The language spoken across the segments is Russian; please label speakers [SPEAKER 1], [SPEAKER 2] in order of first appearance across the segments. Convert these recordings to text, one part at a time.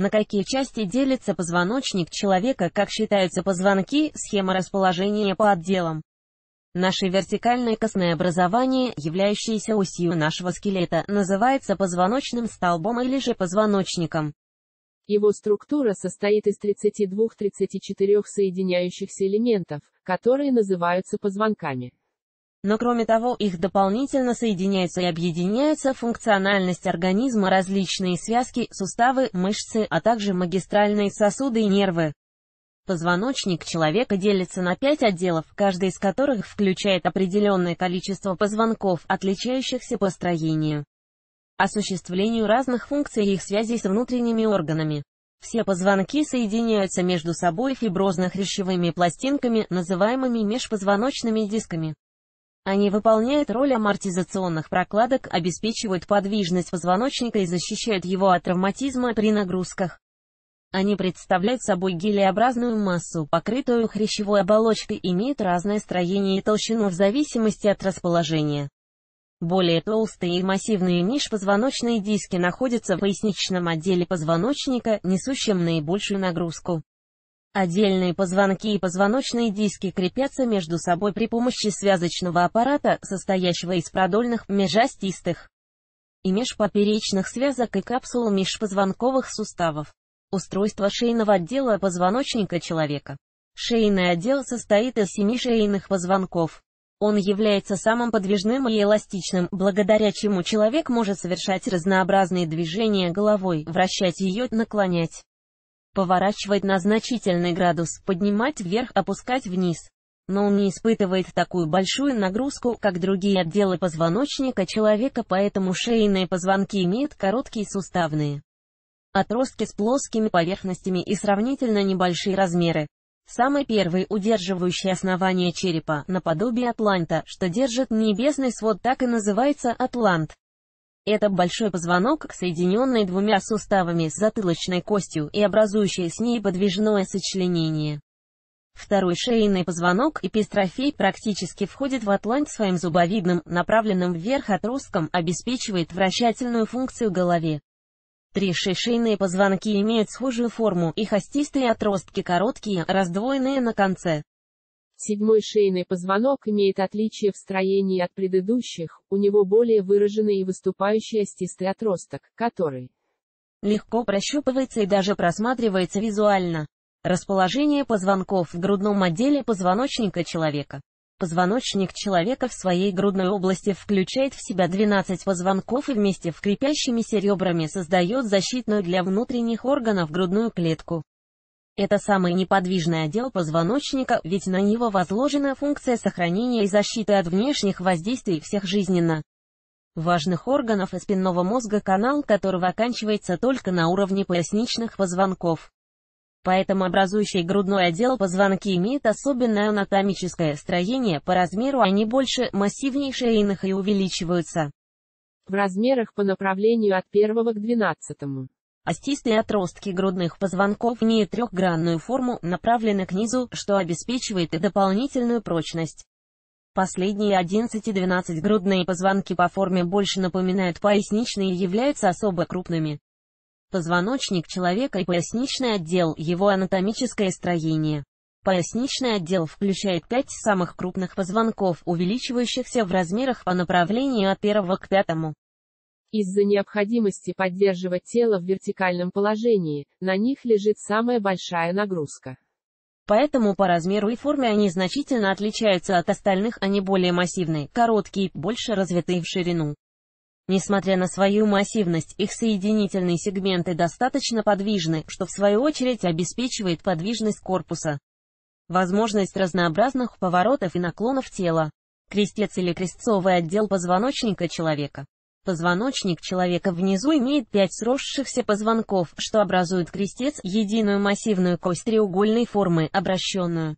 [SPEAKER 1] На какие части делится позвоночник человека, как считаются позвонки, схема расположения по отделам. Наше вертикальное костное образование, являющееся осью нашего скелета, называется позвоночным столбом или же позвоночником. Его структура состоит из 32-34 соединяющихся элементов, которые называются позвонками. Но кроме того, их дополнительно соединяются и объединяются функциональность организма, различные связки, суставы, мышцы, а также магистральные сосуды и нервы. Позвоночник человека делится на пять отделов, каждый из которых включает определенное количество позвонков, отличающихся по строению, осуществлению разных функций и их связей с внутренними органами. Все позвонки соединяются между собой фиброзно-хрящевыми пластинками, называемыми межпозвоночными дисками. Они выполняют роль амортизационных прокладок, обеспечивают подвижность позвоночника и защищают его от травматизма при нагрузках. Они представляют собой гелеобразную массу, покрытую хрящевой оболочкой, имеют разное строение и толщину в зависимости от расположения. Более толстые и массивные межпозвоночные диски находятся в поясничном отделе позвоночника, несущем наибольшую нагрузку. Отдельные позвонки и позвоночные диски крепятся между собой при помощи связочного аппарата, состоящего из продольных, межастистых и межпоперечных связок и капсул межпозвонковых суставов. Устройство шейного отдела позвоночника человека. Шейный отдел состоит из семи шейных позвонков. Он является самым подвижным и эластичным, благодаря чему человек может совершать разнообразные движения головой, вращать ее, наклонять поворачивать на значительный градус, поднимать вверх, опускать вниз. Но он не испытывает такую большую нагрузку, как другие отделы позвоночника человека, поэтому шейные позвонки имеют короткие суставные отростки с плоскими поверхностями и сравнительно небольшие размеры. Самый первый удерживающий основание черепа, наподобие атланта, что держит небесный свод так и называется атлант. Это большой позвонок, соединенный двумя суставами с затылочной костью и образующий с ней подвижное сочленение. Второй шейный позвонок, эпистрофей, практически входит в атлант своим зубовидным, направленным вверх отростком, обеспечивает вращательную функцию голове. Три шейные позвонки имеют схожую форму, их остистые отростки короткие, раздвоенные на конце. Седьмой шейный позвонок имеет отличие в строении от предыдущих, у него более выраженный и выступающий остистый отросток, который легко прощупывается и даже просматривается визуально. Расположение позвонков в грудном отделе позвоночника человека. Позвоночник человека в своей грудной области включает в себя 12 позвонков и вместе с крепящимися ребрами создает защитную для внутренних органов грудную клетку. Это самый неподвижный отдел позвоночника, ведь на него возложена функция сохранения и защиты от внешних воздействий всех жизненно важных органов и спинного мозга, канал которого оканчивается только на уровне поясничных позвонков. Поэтому образующий грудной отдел позвонки имеет особенное анатомическое строение, по размеру они больше, массивнейшие иных и увеличиваются. В размерах по направлению от 1 к 12. Остистые а отростки грудных позвонков имеют трехгранную форму, направлены к низу, что обеспечивает и дополнительную прочность. Последние 11 и 12 грудные позвонки по форме больше напоминают поясничные и являются особо крупными. Позвоночник человека и поясничный отдел – его анатомическое строение. Поясничный отдел включает пять самых крупных позвонков, увеличивающихся в размерах по направлению от первого к пятому. Из-за необходимости поддерживать тело в вертикальном положении, на них лежит самая большая нагрузка. Поэтому по размеру и форме они значительно отличаются от остальных, они более массивные, короткие, больше развитые в ширину. Несмотря на свою массивность, их соединительные сегменты достаточно подвижны, что в свою очередь обеспечивает подвижность корпуса. Возможность разнообразных поворотов и наклонов тела. Крестец или крестцовый отдел позвоночника человека. Позвоночник человека внизу имеет пять сросшихся позвонков, что образует крестец, единую массивную кость треугольной формы, обращенную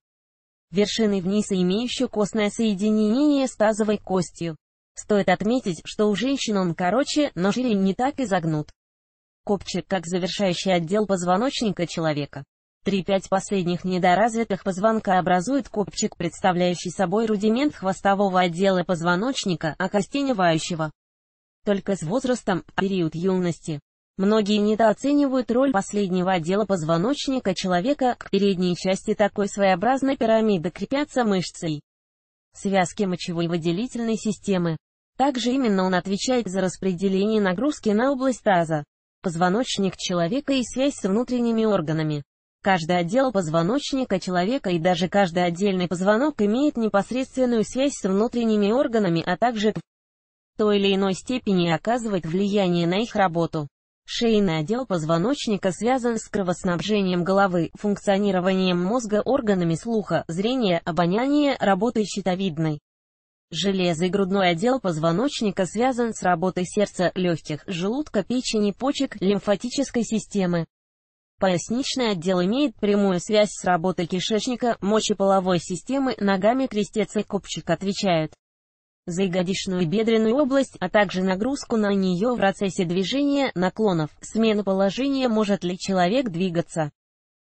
[SPEAKER 1] вершиной вниз и имеющую костное соединение с тазовой костью. Стоит отметить, что у женщин он короче, но шире не так и загнут. Копчик как завершающий отдел позвоночника человека. Три-пять последних недоразвитых позвонка образует копчик, представляющий собой рудимент хвостового отдела позвоночника, окостеневающего. А только с возрастом, а период юности. Многие недооценивают роль последнего отдела позвоночника человека, к передней части такой своеобразной пирамиды крепятся мышцы связки мочевой выделительной системы. Также именно он отвечает за распределение нагрузки на область таза, позвоночник человека и связь с внутренними органами. Каждый отдел позвоночника человека и даже каждый отдельный позвонок имеет непосредственную связь с внутренними органами, а также той или иной степени оказывает влияние на их работу. Шейный отдел позвоночника связан с кровоснабжением головы, функционированием мозга органами слуха, зрения, обоняния, работой щитовидной. Железо и грудной отдел позвоночника связан с работой сердца, легких, желудка, печени, почек, лимфатической системы. Поясничный отдел имеет прямую связь с работой кишечника, мочеполовой системы, ногами крестец и копчик отвечают загодичную бедренную область, а также нагрузку на нее в процессе движения, наклонов, смены положения может ли человек двигаться,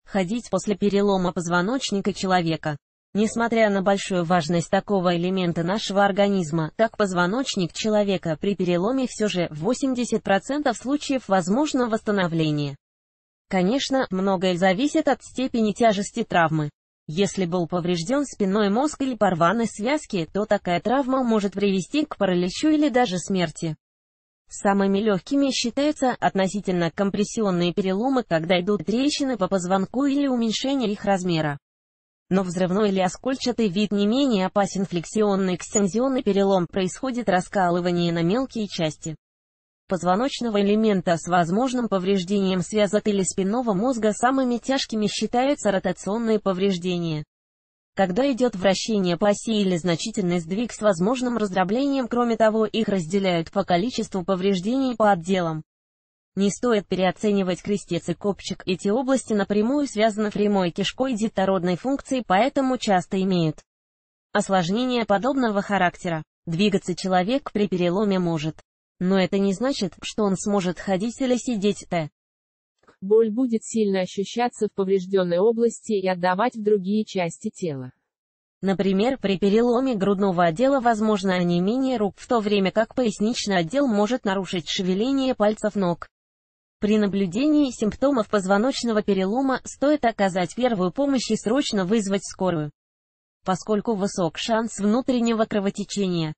[SPEAKER 1] ходить после перелома позвоночника человека. Несмотря на большую важность такого элемента нашего организма, как позвоночник человека при переломе все же в 80% случаев возможно восстановление. Конечно, многое зависит от степени тяжести травмы. Если был поврежден спиной мозг или порваны связки, то такая травма может привести к параличу или даже смерти. Самыми легкими считаются относительно компрессионные переломы, когда идут трещины по позвонку или уменьшение их размера. Но взрывной или оскольчатый вид не менее опасен флексионный экстензионный перелом, происходит раскалывание на мелкие части позвоночного элемента с возможным повреждением связок или спинного мозга самыми тяжкими считаются ротационные повреждения. Когда идет вращение по оси или значительный сдвиг с возможным раздроблением, кроме того, их разделяют по количеству повреждений по отделам. Не стоит переоценивать крестец и копчик, эти области напрямую связаны прямой кишкой детородной функции, поэтому часто имеют осложнения подобного характера. Двигаться человек при переломе может. Но это не значит, что он сможет ходить или сидеть. Т. Боль будет сильно ощущаться в поврежденной области и отдавать в другие части тела. Например, при переломе грудного отдела возможно онемение рук, в то время как поясничный отдел может нарушить шевеление пальцев ног. При наблюдении симптомов позвоночного перелома стоит оказать первую помощь и срочно вызвать скорую, поскольку высок шанс внутреннего кровотечения.